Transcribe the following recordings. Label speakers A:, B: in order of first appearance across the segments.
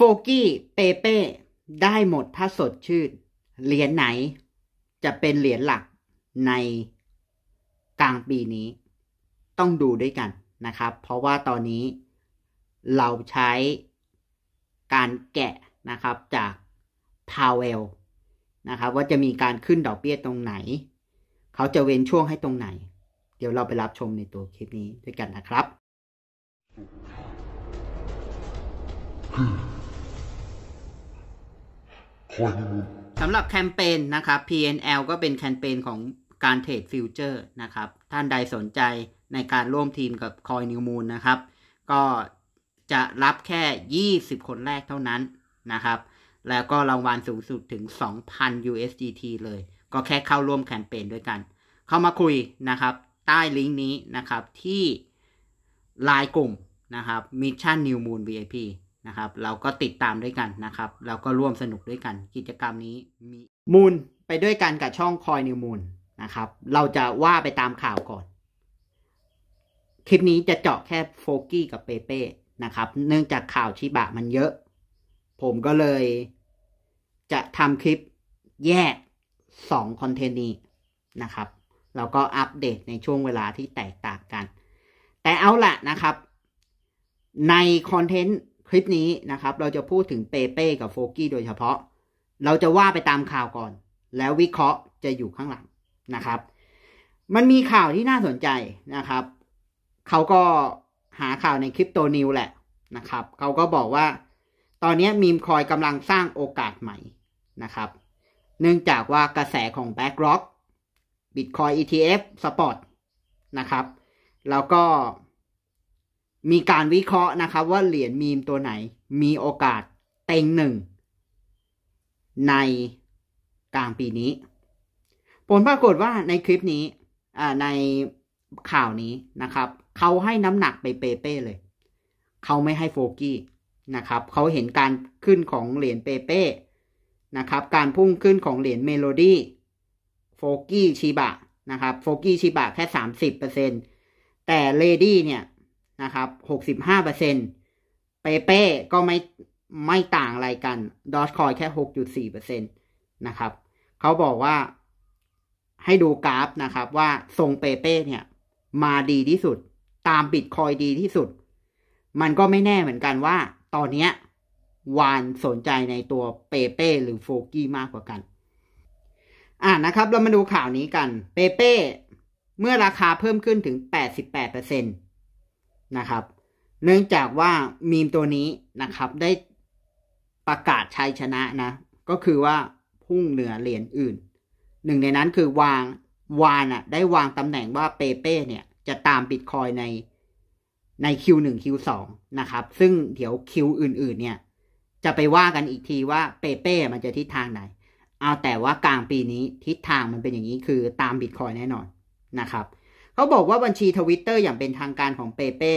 A: โฟกี้ เปเป้ ได้หมดถ้าสดชื่น เหรียญไหน จะเป็นเหรียญหลักในกลางปีนี้ ต้องดูด้วยกันนะครับ เพราะว่าตอนนี้เราใช้การแกะนะครับจากพาวเวลนะครับว่าจะมีการขึ้นดอกเบี้ยตรงไหน เขาจะเว้นช่วงให้ตรงไหน เดี๋ยวเราไปรับชมในตัวคลิปนี้ด้วยกันนะครับสำหรับแคมเปญนะครับ PNL ก็เป็นแคมเปญของการเทรดฟิวเจอร์นะครับ ท่านใดสนใจในการร่วมทีมกับคอยนิวมู o นะครับ ก็จะรับแค่ 20 คนแรกเท่านั้นนะครับ แล้วก็รางวัลสูงสุดถึง 2,000 USDT เลย ก็แค่เข้าร่วมแคมเปญด้วยกัน เข้ามาคุยนะครับ ใต้ลิงก์นี้นะครับที่ไลน์กลุ่มนะครับ Mission New Moon VIP ะครับเราก็ติดตามด้วยกันนะครับ เราก็ร่วมสนุกด้วยกัน กิจกรรมนี้มีมูลไปด้วยกันกับช่องคอยนิวมูลนะครับ เราจะว่าไปตามข่าวก่อน คลิปนี้จะเจาะแค่โฟกี้กับเปเป้นะครับ เนื่องจากข่าวชิบะมันเยอะ ผมก็เลยจะทำคลิปแยก2คอนเทนต์นี้นะครับแล้วก็อัปเดตในช่วงเวลาที่แตกต่างกัน แต่เอาละนะครับ ในคอนเทนต์คลิปนี้นะครับ เราจะพูดถึงเปเป้กับโฟกี้โดยเฉพาะ เราจะว่าไปตามข่าวก่อน แล้ววิเคราะห์จะอยู่ข้างหลังนะครับ มันมีข่าวที่น่าสนใจนะครับ เขาก็หาข่าวในคริปโตนิวแหละนะครับเขาก็บอกว่าตอนนี้มีมคอยกำลังสร้างโอกาสใหม่นะครับ เนื่องจากว่ากระแสของ b a c k r o c k Bitcoin ETF Spot นะครับแล้วก็มีการวิเคราะห์นะครับ ว่าเหรียญมีมตัวไหน มีโอกาสเต็งหนึ่งในกลางปีนี้ ผลปรากฏว่าในคลิปนี้ในข่าวนี้นะครับเขาให้น้ำหนักไปเปเป้เลย เขาไม่ให้โฟกี้นะครับเขาเห็นการขึ้นของเหรียญเปเป้นะครับ การพุ่งขึ้นของเหรียญเมโลดี้โฟกี้ชิบะนะครับโฟกี้ชิบะแค่สามสิบเปอร์เซ็นแต่เลดี้เนี่ยนะครับหกสิบห้าเปอร์เซ็นเปเป้ ก็ไม่ไม่ต่างอะไรกัน ดอชคอยแค่หกจุดสี่เปอร์เซ็นตนะครับ เขาบอกว่าให้ดูกราฟนะครับว่าทรงเปเป้เนี่ย มาดีที่สุดตามบิตคอยดีที่สุด มันก็ไม่แน่เหมือนกันว่าตอนเนี้ยวานสนใจในตัวเปเป้หรือโฟกี้มากกว่ากัน อ่านะครับเรามาดูข่าวนี้กัน เปเป้เมื่อราคาเพิ่มขึ้นถึง 88%เนะครับ เนื่องจากว่ามีมตัวนี้นะครับได้ประกาศชัยชนะนะ ก็คือว่าพุ่งเหนือเหรียญอื่น หนึ่งในนั้นคือวางวานอะได้วางตำแหน่งว่าเปเป้เนี่ยจะตามบิตคอยในใน Q1 Q2 นะครับซึ่งเดี๋ยว Q อื่นๆเนี่ยจะไปว่ากันอีกทีว่าเปเป้มันจะทิศทางไหนเอาแต่ว่ากลางปีนี้ทิศทางมันเป็นอย่างนี้คือตามบิตคอยแน่นอนนะครับเขาบอกว่าบัญชีทวิตเตอร์อย่างเป็นทางการของเปเป้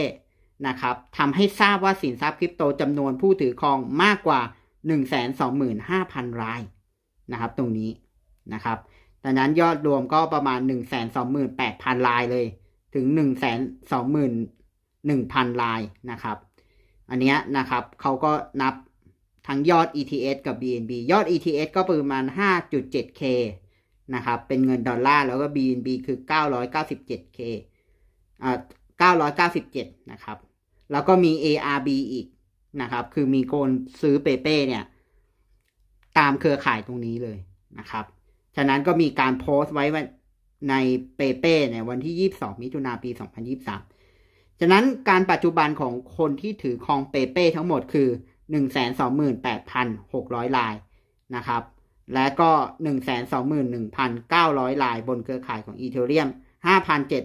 A: นะครับทำให้ทราบว่าสินทรัพย์คริปโตจำนวนผู้ถือครองมากกว่า 125,000 รายนะครับตรงนี้นะครับดังนั้นยอดรวมก็ประมาณ 128,000รายเลย ถึง 121,000รายนะครับ อันนี้นะครับเขาก็นับทั้งยอด ETS กับ BNB ยอด ETS ก็ประมาณ 5.7K นะครับเป็นเงินดอลลาร์ แล้วก็ BNB คือ 997K อ่า997นะครับแล้วก็มี ARB อีกนะครับ คือมีโกนซื้อเปเป้เนี่ย ตามเครือข่ายตรงนี้เลยนะครับ ฉะนั้นก็มีการโพสต์ไว้ในเปเป้ในวันที่ 22 มิถุนาปี 2023 ฉะนั้นการปัจจุบันของคนที่ถือครองเปเป้ทั้งหมดคือ 128,600 ลายนะครับและก็121,900 ลาย บนเครือข่ายของอีเทอรนเ็ม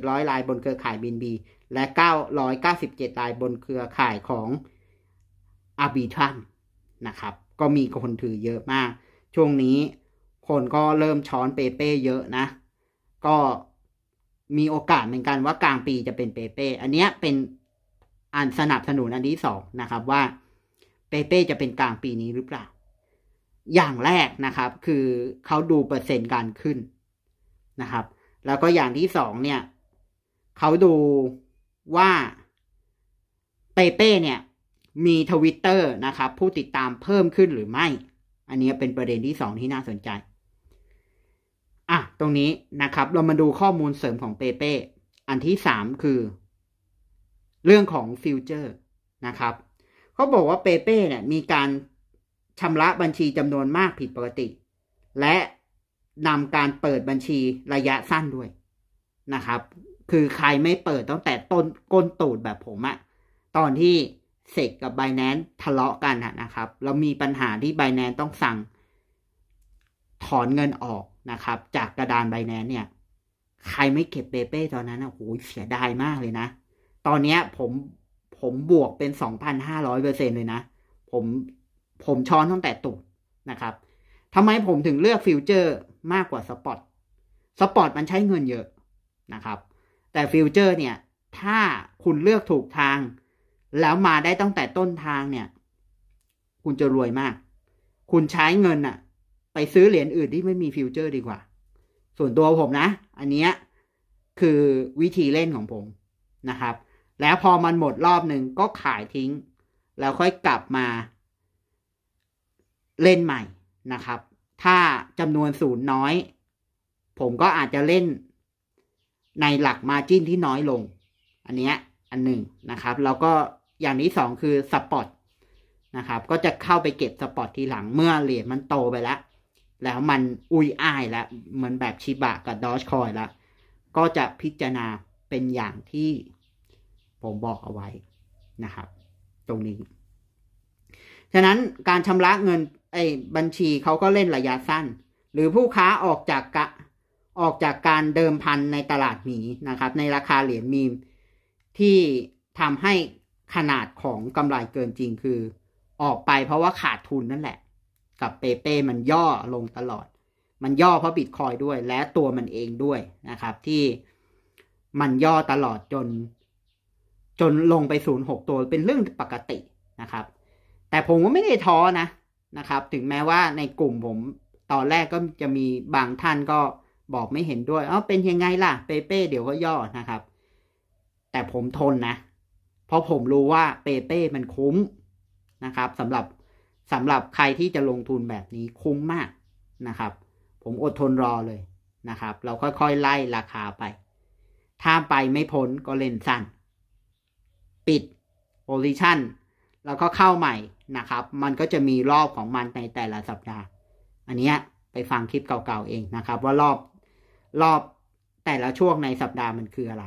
A: 5,700ลายบนเครือข่ายบีนบีและ997ลายบนเครือข่ายของอาบีทัมนะครับก็มีคนถือเยอะมาก ช่วงนี้คนก็เริ่มช้อนเปเป้เยอะนะ ก็มีโอกาสเหมือนกันว่ากลางปีจะเป็นเปเป้อันนี้เป็นอันสนับสนุนอันที่สองนะครับว่าเปเป้จะเป็นกลางปีนี้หรือเปล่าอย่างแรกนะครับ คือเขาดูเปอร์เซ็นต์การขึ้นนะครับ แล้วก็อย่างที่สองเนี่ยเขาดูว่า เปเป้เนี่ยมีทวิตเตอร์นะครับ ผู้ติดตามเพิ่มขึ้นหรือไม่ อันนี้เป็นประเด็นที่สองที่น่าสนใจอ่ะตรงนี้นะครับ เรามาดูข้อมูลเสริมของเปเป้อันที่สามคือ เรื่องของฟิวเจอร์นะครับเขาบอกว่าเปเป้เนี่ยมีการชำระบัญชีจำนวนมากผิดปกติ และนำการเปิดบัญชีระยะสั้นด้วยนะครับ คือใครไม่เปิดตั้งแต่ต้นก้นตูดแบบผมอะตอนที่เสกกับไบแนนทะเลาะกันนะครับ เรามีปัญหาที่ไบแนนต้องสั่งถอนเงินออกนะครับ จากกระดานไบแนนเนี่ย ใครไม่เก็บเบเป้ตอนนั้นอะโหเสียดายมากเลยนะ ตอนเนี้ยผมผมบวกเป็นสองพันห้าร้อยเปอร์เซ็นเลยนะ ผมผมช้อนตั้งแต่ตุ่มนะครับ ทำไมผมถึงเลือกฟิวเจอร์มากกว่าสปอต สปอตมันใช้เงินเยอะนะครับ แต่ฟิวเจอร์เนี่ย ถ้าคุณเลือกถูกทาง แล้วมาได้ตั้งแต่ต้นทางเนี่ย คุณจะ รวยมาก คุณใช้เงินอะไปซื้อเหรียญอื่นที่ไม่มีฟิวเจอร์ ดีกว่า ส่วนตัวผมนะ อันนี้คือวิธีเล่นของผมนะครับ แล้วพอมันหมดรอบหนึ่งก็ขายทิ้ง แล้วค่อยกลับมาเล่นใหม่นะครับ ถ้าจำนวนศูนย์น้อย ผมก็อาจจะเล่นในหลักมาจิ้นที่น้อยลง อันเนี้ยอันหนึ่งนะครับแล้วก็อย่างที่สองคือสปอตนะครับก็จะเข้าไปเก็บสปอตทีหลังเมื่อเหรียญมันโตไปแล้วแล้วมันอุยอ้ายแล้วเหมือนแบบชิบะกับดอชคอยแล้ว ก็จะพิจารณาเป็นอย่างที่ ผมบอกเอาไว้นะครับ ตรงนี้ ฉะนั้นการชำระเงินไอ้บัญชีเขาก็เล่นระยะสั้น หรือผู้ค้าออกจากกะออกจากการเดิมพันในตลาดหมีนะครับในราคาเหรียญมีม ที่ทำให้ขนาดของกำไรเกินจริงคือ ออกไปเพราะว่าขาดทุนนั่นแหละ กับเปเป้มันย่อลงตลอด มันย่อเพราะบิตคอยด้วย และตัวมันเองด้วยนะครับ ที่มันย่อตลอดจน จนลงไปศูนย์หกตัวเป็นเรื่องปกตินะครับ แต่ผมก็ไม่ได้ท้อนะนะครับถึงแม้ว่าในกลุ่มผมตอนแรกก็จะมีบางท่านก็บอกไม่เห็นด้วยเอ้าเป็นยังไงล่ะเปเป้เดี๋ยวก็ย่อนะครับ แต่ผมทนนะ เพราะผมรู้ว่าเปเป้มันคุ้มนะครับสำหรับสำหรับใครที่จะลงทุนแบบนี้คุ้มมากนะครับ ผมอดทนรอเลยนะครับ เราค่อยๆ ไล่ราคาไป ถ้าไปไม่พ้นก็เล่นสั้น ปิดโพซิชันแล้วก็เข้าใหม่นะครับ มันก็จะมีรอบของมันในแต่ละสัปดาห์ อันนี้ไปฟังคลิปเก่าๆเองนะครับ ว่ารอบรอบแต่ละช่วงในสัปดาห์มันคืออะไร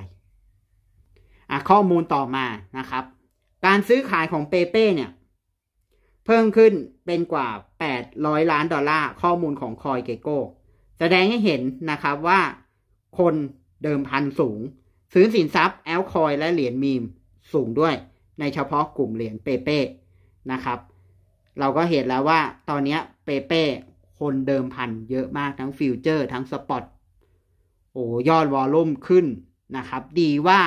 A: อ่ะข้อมูลต่อมานะครับ การซื้อขายของเปเป้เนี่ย เพิ่มขึ้นเป็นกว่า 800 ล้านดอลลาร์ข้อมูลของคอยเกโก้แสดงให้เห็นนะครับว่าคนเดิมพันสูง ซื้อสินทรัพย์แอลคอยและเหรียญมีมสูงด้วยในเฉพาะกลุ่มเหรียญเปเป้ นะครับ เราก็เห็นแล้วว่าตอนนี้เปเป้คนเดิมพันเยอะมากทั้งฟิวเจอร์ทั้งสปอตโอ้ยอดวอลลุ่มขึ้นนะครับ ดีว่า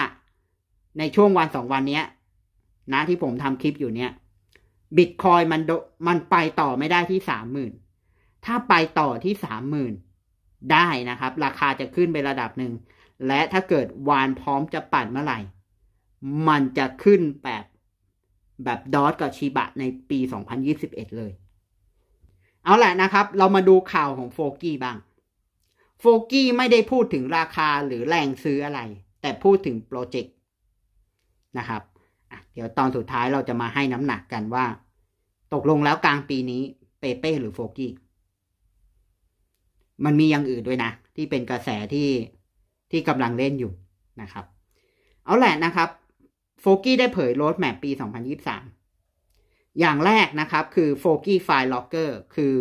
A: ในช่วงวันสองวันนี้นะที่ผมทำคลิปอยู่เนี้ยบิตคอยมัน มันไปต่อไม่ได้ที่สามหมื่นถ้าไปต่อที่สามหมื่นได้นะครับ ราคาจะขึ้นไประดับหนึ่งและถ้าเกิดวานพร้อมจะปั่นเมื่อไหร่ มันจะขึ้นแปแบบ ดอทกับชีบะในปี 2021 เลย เอาแหละนะครับ เรามาดูข่าวของโฟกี้ บ้าง โฟกี้ ไม่ได้พูดถึงราคาหรือแรงซื้ออะไร แต่พูดถึง โปรเจกต์นะครับ เดี๋ยวตอนสุดท้ายเราจะมาให้น้ำหนักกันว่า ตกลงแล้วกลางปีนี้เปเป้หรือโฟกี้ มันมีอย่างอื่นด้วยนะที่เป็นกระแสที่ที่กำลังเล่นอยู่นะครับ เอาแหละนะครับโฟกี้ได้เผยโรดแมปปี 2023 อย่างแรกนะครับคือโฟกี้ไฟล์ล็อกเกอร์คือ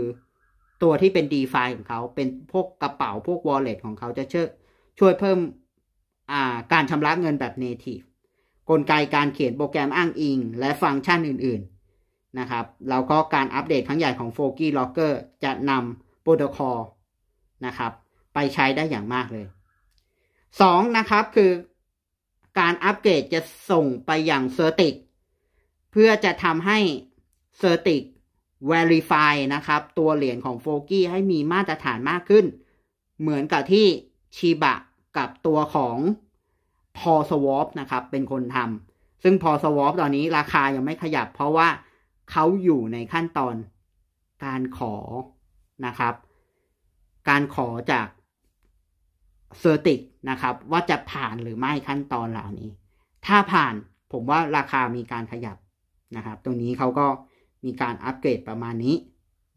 A: ตัวที่เป็น d e f าของเขาเป็นพวกกระเป๋าพวก Wallet ของเขาจะช่วยช่วยเพิ่มการชำระเงินแบบ Native กลไกการเขียนโปรแกรมอ้างอิง และฟังก์ชันอื่น ๆนะครับ แล้วก็การอัปเดตครั้งใหญ่ของโฟกี้ล็อกเกอร์จะนำโปรโตคอลนะครับ ไปใช้ได้อย่างมากเลย2นะครับคือการอัปเกรดจะส่งไปอย่างเซอร์ติกเพื่อจะทำให้เซอร์ติก Verify นะครับ ตัวเหรียญของโฟกี้ให้มีมาตรฐานมากขึ้น เหมือนกับที่ชีบะกับตัวของพอสวอปนะครับ เป็นคนทำซึ่งพอสวอปตอนนี้ราคายังไม่ขยับ เพราะว่าเขาอยู่ในขั้นตอนการขอนะครับ การขอจากเซอร์ติกนะครับว่าจะผ่านหรือไม่ขั้นตอนเหล่านี้ ถ้าผ่านผมว่าราคามีการขยับนะครับ ตรงนี้เขาก็มีการอัปเกรดประมาณนี้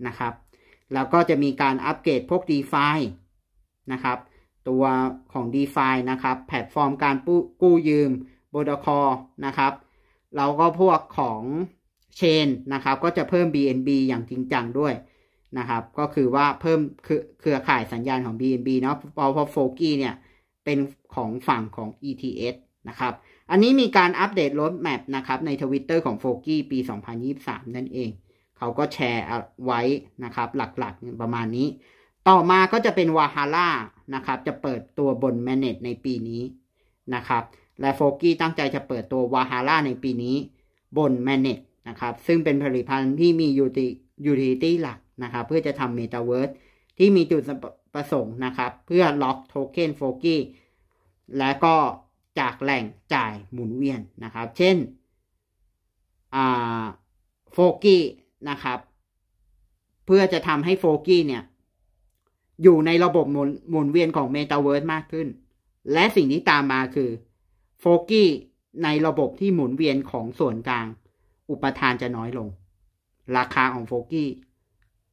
A: นะครับแล้วก็จะมีการอัปเกรดพวก d e f i นะครับ ตัวของ d e f i นะครับแพลตฟอร์มการกู้ยืมโบรดคอนะครับแล้วก็พวกของเชนนะครับ ก็จะเพิ่ม BNB อย่างจริงจังด้วยนะครับ ก็คือว่าเพิ่มเครือข่ายสัญญาณของ BNB เนาะพอพอโฟกี้เนี่ยเป็นของฝั่งของ ETS นะครับ อันนี้มีการอัปเดตรถแมพนะครับ ในทวิตเตอร์ของโฟกี้ปี 2023 นั่นเอง เขาก็แชร์ไว้ นะครับ หลักๆประมาณนี้ ต่อมาก็จะเป็นวาฮาร่านะครับ จะเปิดตัวบนแมเนตในปีนี้ นะครับ และโฟกี้ตั้งใจจะเปิดตัววาฮาร่าในปีนี้ บนแมเนตนะครับ ซึ่งเป็นผลิตภัณฑ์ที่มียูิยูทิลิตี้หลัก นะครับ เพื่อจะทำเมตาเวิร์สที่มีจุดประสงค์นะครับ เพื่อล็อกโทเค็นโฟกี้และก็จากแหล่งจ่ายหมุนเวียนนะครับ เช่นโฟกี้นะครับ เพื่อจะทำให้โฟกี้เนี่ย อยู่ในระบบหมหมุนเวียนของเมตาเวิร์สมากขึ้น และสิ่งที่ตามมาคือโฟกี้ในระบบที่หมุนเวียนของส่วนกลาง อุปทานจะน้อยลง ราคาของโฟกี้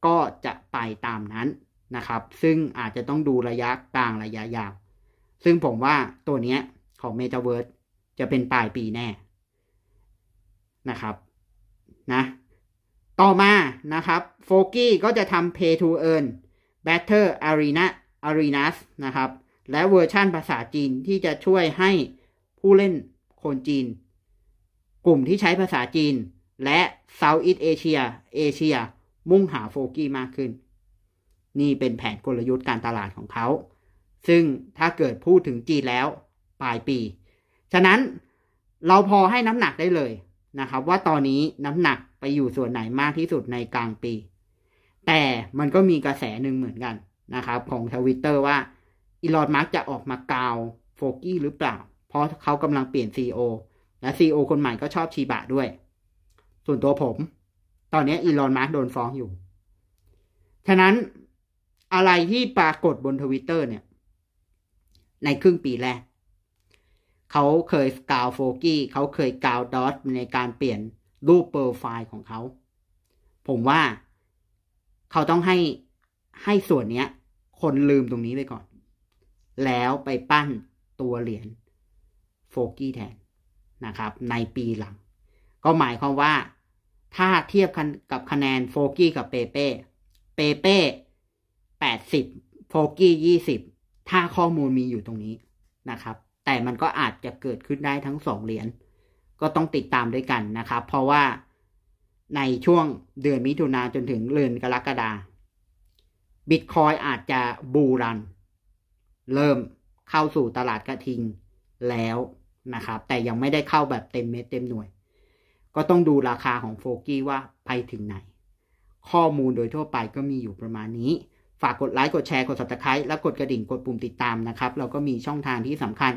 A: ก็จะไปตามนั้นนะครับ ซึ่งอาจจะต้องดูระยะกลางระยะยาว ซึ่งผมว่าตัวนี้ของเมร์เวิร์จะเป็นปลายปีแน่ นะครับ นะ ต่อมานะครับโฟกี้ก็จะทำ Pay to Earn b a t t e r Arena Arenas นะครับ และเวอร์ชั่นภาษาจีนที่จะช่วยให้ผู้เล่นคนจีน กลุ่มที่ใช้ภาษาจีน และ Southeast Asia เอเชียมุ่งหาโฟกี้มากขึ้นนี่เป็นแผนกลยุทธ์การตลาดของเขา ซึ่งถ้าเกิดพูดถึงจีนแล้ว ปลายปี ฉะนั้นเราพอให้น้ำหนักได้เลยนะครับ ว่าตอนนี้น้ำหนักไปอยู่ส่วนไหนมากที่สุดในกลางปี แต่มันก็มีกระแสหนึ่งเหมือนกันนะครับของทวิตเตอร์ว่าอีลอนมาร์กจะออกมากาวโฟกี้หรือเปล่า เพราะเขากำลังเปลี่ยน c โอและีโอคนใหม่ก็ชอบชีบะด้วย ส่วนตัวผมตอนนี้อีลอนมาร์กโดนฟ้องอยู่ ฉะนั้นอะไรที่ปรากฏบนทวิตเตอร์เนี่ย ในครึ่งปีแรก เขาเคยกาวโฟกี้ เขาเคยกาวดอทในการเปลี่ยนรูปโปรไฟล์ของเขา ผมว่าเขาต้องให้ให้ส่วนเนี้ย คนลืมตรงนี้ไปก่อน แล้วไปปั้นตัวเหรียญโฟกี้แทนนะครับในปีหลัง ก็หมายความว่าถ้าเทียบกันกับคะแนนโฟกี้กับเปเป้ เปเป้แปดสิบโฟกี้ยี่สิบถ้าข้อมูลมีอยู่ตรงนี้นะครับ แต่มันก็อาจจะเกิดขึ้นได้ทั้งสองเหรียญก็ต้องติดตามด้วยกันนะครับ เพราะว่าในช่วงเดือนมิถุนาจนถึงเดือนกรกฎาบิตคอยอาจจะบูรัน เริ่มเข้าสู่ตลาดกระทิงแล้วนะครับ แต่ยังไม่ได้เข้าแบบเต็มเม็ดเต็มหน่วย ก็ต้องดูราคาของโฟกี้ว่าไปถึงไหน ข้อมูลโดยทั่วไปก็มีอยู่ประมาณนี้ฝากกดไลค์กดแชร์กด subscribe และกดกระดิ่งกดปุ่มติดตามนะครับ เราก็มีช่องทางที่สำคัญ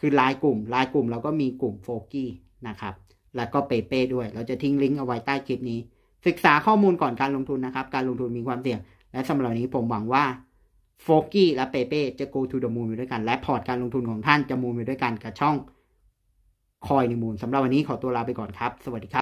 A: คือไลน์กลุ่มไลน์กลุ่มเราก็มีกลุ่มโฟกี้นะครับ แล้วก็เปเป้ด้วย เราจะทิ้งลิงก์เอาไว้ใต้คลิปนี้ ศึกษาข้อมูลก่อนการลงทุนนะครับ การลงทุนมีความเสี่ยง และสำหรับนี้ผมหวังว่าโฟกี้และเปเป้จะ go to the moon ไปด้วยกันและพอร์ตการลงทุนของท่านจะมูนไปด้วยกันกับช่องคอยในมูลสำหรับวันนี้ขอตัวลาไปก่อนครับ สวัสดีครับ